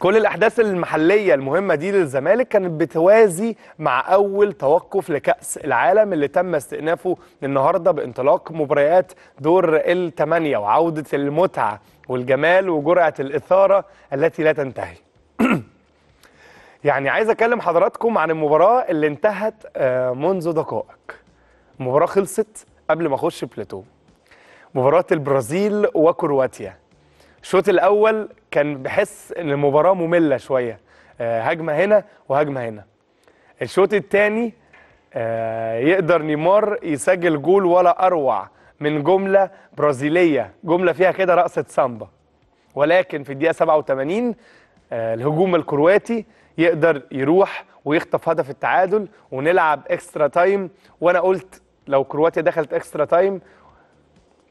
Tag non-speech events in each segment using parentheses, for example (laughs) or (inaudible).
كل الأحداث المحلية المهمة دي للزمالك كانت بتوازي مع أول توقف لكأس العالم اللي تم استئنافه النهاردة بانطلاق مباريات دور الثمانية وعودة المتعة والجمال وجرعة الإثارة التي لا تنتهي (clears throat) يعني عايز أكلم حضراتكم عن المباراة اللي انتهت آه، منذ دقائق المباراة خلصت قبل ما أخش بلاتو مباراة البرازيل وكرواتيا الشوط الاول كان بحس ان المباراه ممله شويه آه، هجمه هنا وهجمه هنا الشوط الثاني آه، يقدر نيمار يسجل جول ولا اروع من جمله برازيليه جمله فيها كده رقصه سامبا ولكن في الدقيقه 87 آه، الهجوم الكرواتي يقدر يروح ويخطف هدف التعادل ونلعب اكسترا تايم وانا قلت لو كرواتيا دخلت اكسترا تايم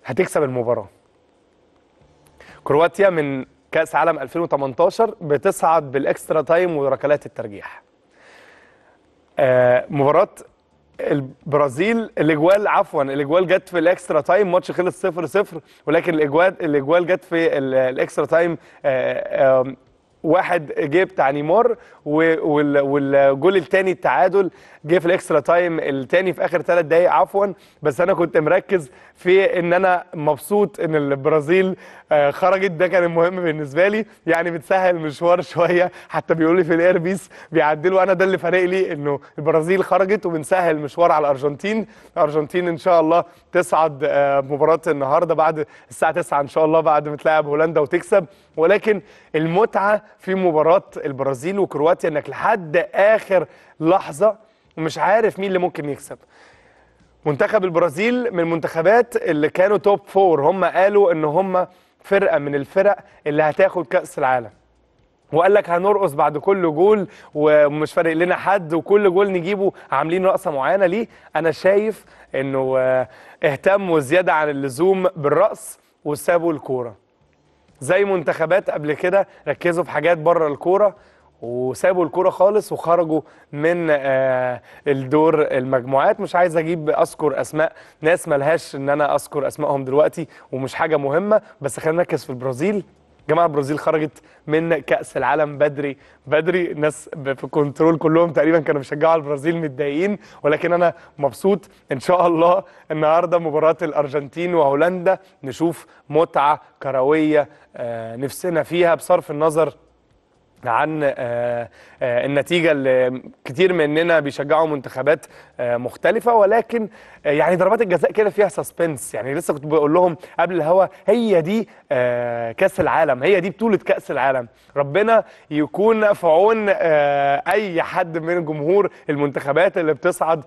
هتكسب المباراه كرواتيا من كاس عالم 2018 بتصعد بالاكسترا تايم وركلات الترجيح آه، مباراه البرازيل الاجوال عفوا الاجوال جت في الاكسترا تايم ماتش خلص 0 0 ولكن الاجوال الاجوال جت في الاكسترا تايم آه، واحد جه بتاع نيمار والجول الثاني التعادل جه في الاكسترا تايم الثاني في اخر ثلاث دقائق عفوا بس انا كنت مركز في ان انا مبسوط ان البرازيل آه، خرجت ده كان المهم بالنسبه لي يعني بتسهل المشوار (laughs) شويه حتى بيقول لي في الايربيس بيعدلوا انا ده اللي فارق لي انه البرازيل خرجت وبنسهل المشوار على الارجنتين الارجنتين ان شاء الله تصعد آه، مباراه النهارده بعد الساعه 9 ان شاء الله بعد ما تلعب هولندا وتكسب ولكن المتعه في مباراه البرازيل وكرواتيا انك لحد اخر لحظه مش عارف مين اللي ممكن يكسب منتخب البرازيل من المنتخبات اللي كانوا توب فور هم قالوا ان هم فرقه من الفرق اللي هتاخد كاس العالم وقال لك هنرقص بعد كل جول ومش فارق لنا حد وكل جول نجيبه عاملين رقصه معينه ليه انا شايف انه آه، اهتموا زياده عن اللزوم بالرقص وسابوا الكوره زي منتخبات قبل كده ركزوا في حاجات بره الكوره وسابوا الكرة خالص وخرجوا من آه، الدور المجموعات مش عايز اجيب اذكر اسماء ناس ملهاش ان انا اذكر اسمائهم دلوقتي ومش حاجه مهمه بس خلينا نركز في البرازيل جماعه البرازيل خرجت من كاس العالم بدري بدري الناس في كنترول كلهم تقريبا كانوا بيشجعوا البرازيل متضايقين ولكن انا مبسوط ان شاء الله النهارده مباراه الارجنتين وهولندا نشوف متعه كرويه آه، نفسنا فيها بصرف النظر عن آه، آه، النتيجة اللي كتير مننا بيشجعوا منتخبات آه، مختلفة ولكن يعني ضربات الجزاء كده فيها سسبنس يعني لسه كنت بقول لهم قبل الهوا هي دي كأس العالم هي دي بطولة كأس العالم ربنا يكون في عون أي حد من جمهور المنتخبات اللي بتصعد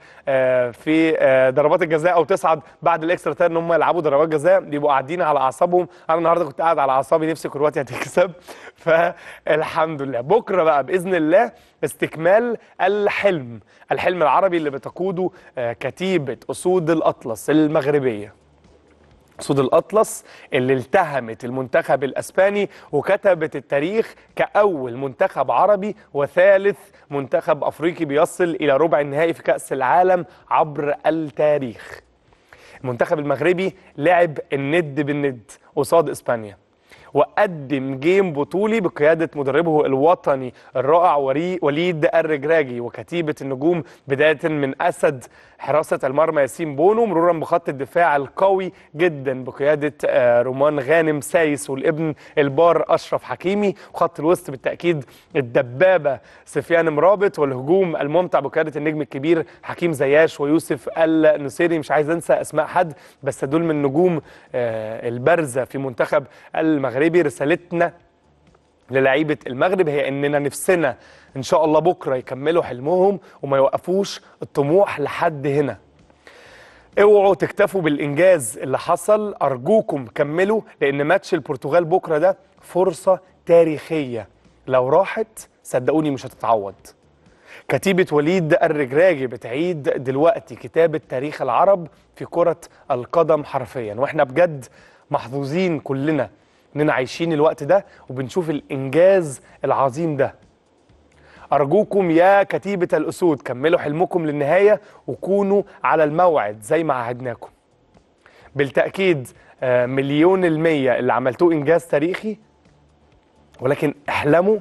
في ضربات الجزاء أو تصعد بعد الإكسترا تايم إن هم يلعبوا ضربات جزاء بيبقوا قاعدين على أعصابهم أنا النهاردة كنت قاعد على أعصابي نفسي كرواتيا تكسب (laughs) فالحمد لله بكرة بقى بإذن الله استكمال الحلم الحلم العربي اللي بتقوده آه، كتيبة أسود الأطلس المغربية أسود الأطلس اللي التهمت المنتخب الأسباني وكتبت التاريخ كأول منتخب عربي وثالث منتخب أفريقي بيصل إلى ربع النهائي في كأس العالم عبر التاريخ المنتخب المغربي لعب الند بالند قصاد إسبانيا وقدم جيم بطولي بقياده مدربه الوطني الرائع وليد الرجراجي وكتيبه النجوم بدايه من اسد حراسه المرمى ياسين بونو مرورا بخط الدفاع القوي جدا بقياده آه، رومان غانم سايس والابن البار اشرف حكيمي وخط الوسط بالتاكيد الدبابه سفيان مرابط والهجوم الممتع بقياده النجم الكبير حكيم زياش ويوسف النصيري مش عايز انسى اسماء حد بس دول من النجوم البارزه آه، في منتخب المغرب المغربي رسالتنا للعيبه المغرب هي اننا نفسنا ان شاء الله بكره يكملوا حلمهم وما يوقفوش الطموح لحد هنا اوعوا تكتفوا بالانجاز اللي حصل ارجوكم كملوا لان ماتش البرتغال بكره ده فرصه تاريخيه لو راحت صدقوني مش هتتعوض كتيبة وليد الرجراجي بتعيد دلوقتي كتابة تاريخ العرب في كرة القدم حرفيا واحنا بجد محظوظين كلنا اننا عايشين الوقت ده وبنشوف الانجاز العظيم ده ارجوكم يا كتيبه الاسود كملوا حلمكم للنهايه وكونوا على الموعد زي ما عهدناكم بالتاكيد آه، مليون المية اللي عملتوه إنجاز تاريخي ولكن احلموا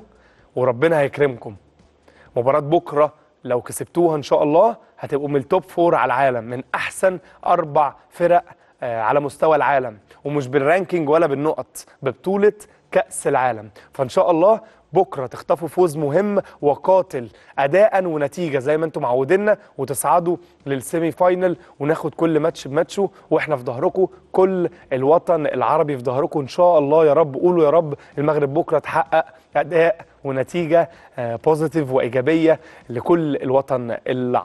وربنا هيكرمكم مباراة بكرة لو كسبتوها إن شاء الله هتبقوا من التوب فور على العالم من أحسن أربع فرق آه، على مستوى العالم ومش بالرانكينج ولا بالنقط ببطوله كاس العالم فان شاء الله بكره تخطفوا فوز مهم وقاتل اداء ونتيجه زي ما انتم معودينا وتصعدوا للسيمي فاينل وناخد كل ماتش بماتشه واحنا في ظهركم كل الوطن العربي في ظهركم ان شاء الله يا رب قولوا يا رب المغرب بكره تحقق اداء ونتيجه بوزيتيف آه، وايجابيه لكل الوطن العربي